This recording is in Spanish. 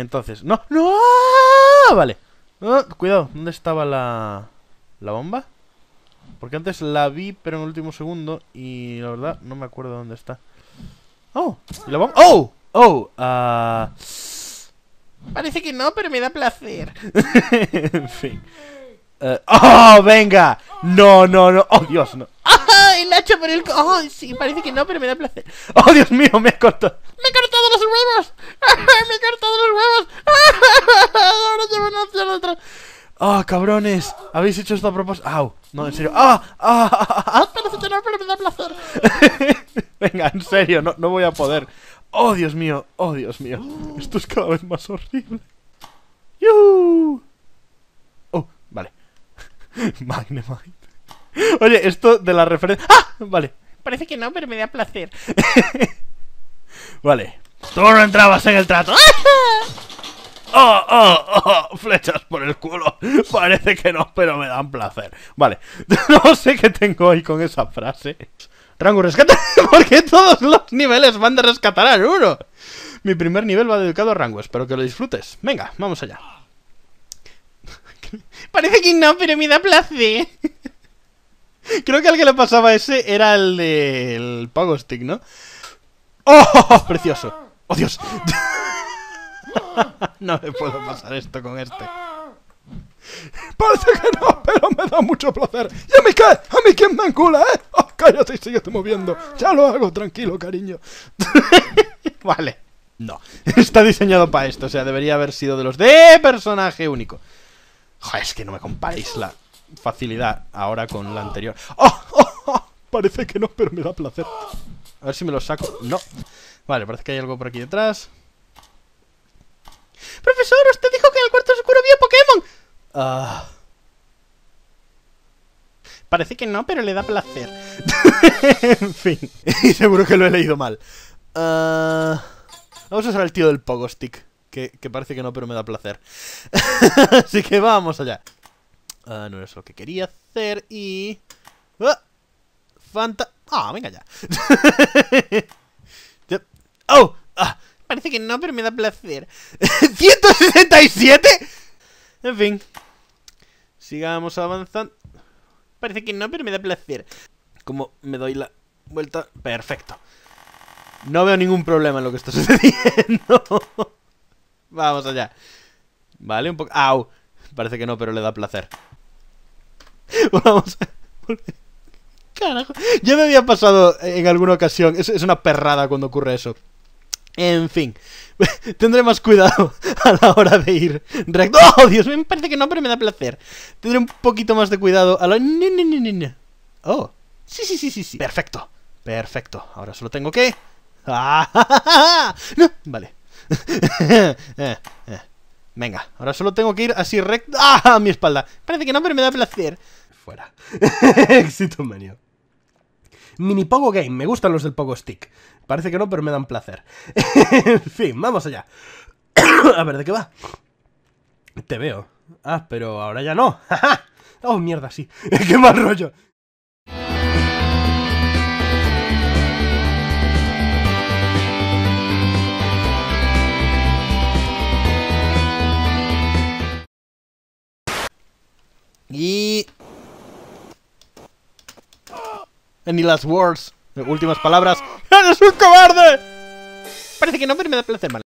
Entonces, no, no, vale. cuidado, ¿dónde estaba la, la bomba? Porque antes la vi, pero en el último segundo. Y la verdad, no me acuerdo dónde está. Oh, ¿y la bomba. Oh, oh, ah. Parece que no, pero me da placer. en fin. Eh, ¡Oh, venga! No, no, no. ¡Oh, Dios, no! El hacha por el... ¡Oh, sí! Parece que no, pero me da placer. ¡Oh, Dios mío! Me ha cortado... ¡Me ha cortado los huevos! cabrones! ¿Habéis hecho esto a propósito? ¡Au! No, en serio. ¡Ah! ¡Ah! no, ah, ah, ah. pero ¡Me da placer! Venga, en serio, no, no voy a poder. ¡Oh, Dios mío! ¡Oh, Dios mío! Esto es cada vez más horrible. ¡Yuhu! Oh, vale. Magnemite. Oye, esto de la referencia... ¡Ah! Vale. Parece que no, pero me da placer. vale. Tú no entrabas en el trato. oh, oh, oh, flechas por el culo. Parece que no, pero me dan placer. Vale, no sé qué tengo ahí con esa frase. Rango, rescata, porque todos los niveles van de rescatar al uno. Mi primer nivel va dedicado a Rango, espero que lo disfrutes. Venga, vamos allá. Parece que no, pero me da placer. Creo que al que le pasaba ese era el del Pago Stick, ¿no? ¡Oh, oh, ¡Oh! ¡Precioso! ¡Oh, Dios! no le puedo pasar esto con este. Parece que no, pero me da mucho placer. ¿Y a mí qué? ¿A mí quién me encula, eh? Oh, cállate y te moviendo. Ya lo hago, tranquilo, cariño. vale. No. Está diseñado para esto, o sea, debería haber sido de los de personaje único. Joder, es que no me comparéis la facilidad ahora con la anterior. Oh, oh, parece que no, pero me da placer. A ver si me lo saco. No. Vale, parece que hay algo por aquí detrás. Profesor, usted dijo que en el cuarto oscuro había Pokémon. Ah. Parece que no, pero le da placer. en fin. y Seguro que lo he leído mal. Ah. Vamos a usar el tío del Pogostick. Que, que parece que no, pero me da placer. Así que vamos allá. Ah, no es lo que quería hacer y... ¡Oh! ¡Fanta! ¡Ah, venga ya! ¡Oh! Parece que no, pero me da placer. ¿167? En fin. Sigamos avanzando. Parece que no, pero me da placer. Como me doy la vuelta... Perfecto. No veo ningún problema en lo que está sucediendo. Vamos allá. Vale, un poco... ¡Au! Parece que no, pero le da placer. Vamos. Carajo. Ya me había pasado en alguna ocasión. es una perrada cuando ocurre eso. En fin, tendré más cuidado a la hora de ir recto. ¡Oh, Dios! Me parece que no, pero me da placer. Tendré un poquito más de cuidado a la... ¡Oh! Sí, sí, sí, sí, sí. Perfecto. Perfecto. Ahora solo tengo que... ¡Ah! No, vale. Eh, eh. Venga, ahora solo tengo que ir así recto... ¡Ah! A mi espalda. Parece que no, pero me da placer. Fuera. Éxito, manio. Mini Pogo Game, me gustan los del Pogo Stick. Parece que no, pero me dan placer. en fin, vamos allá. a ver, ¿de qué va? Te veo. Ah, pero ahora ya no. ¡Oh, mierda, sí! ¡Qué mal rollo! Any last words. Últimas palabras. ¡Eres un cobarde! Parece que no, me da placer mal.